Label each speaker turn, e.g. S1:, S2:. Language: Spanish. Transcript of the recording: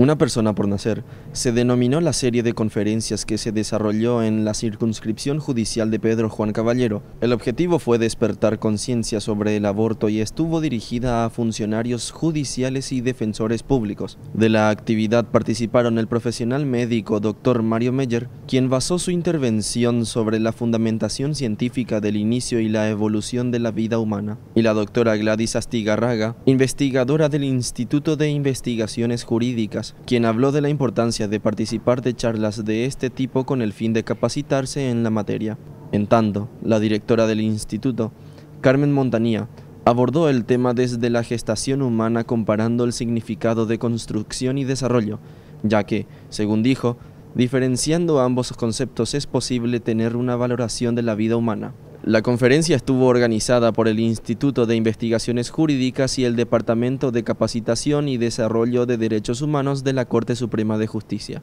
S1: Una persona por nacer se denominó la serie de conferencias que se desarrolló en la circunscripción judicial de Pedro Juan Caballero. El objetivo fue despertar conciencia sobre el aborto y estuvo dirigida a funcionarios judiciales y defensores públicos. De la actividad participaron el profesional médico Dr. Mario Meyer, quien basó su intervención sobre la fundamentación científica del inicio y la evolución de la vida humana, y la doctora Gladys Astigarraga, investigadora del Instituto de Investigaciones Jurídicas quien habló de la importancia de participar de charlas de este tipo con el fin de capacitarse en la materia. En tanto, la directora del instituto, Carmen Montanía, abordó el tema desde la gestación humana comparando el significado de construcción y desarrollo, ya que, según dijo, diferenciando ambos conceptos es posible tener una valoración de la vida humana. La conferencia estuvo organizada por el Instituto de Investigaciones Jurídicas y el Departamento de Capacitación y Desarrollo de Derechos Humanos de la Corte Suprema de Justicia.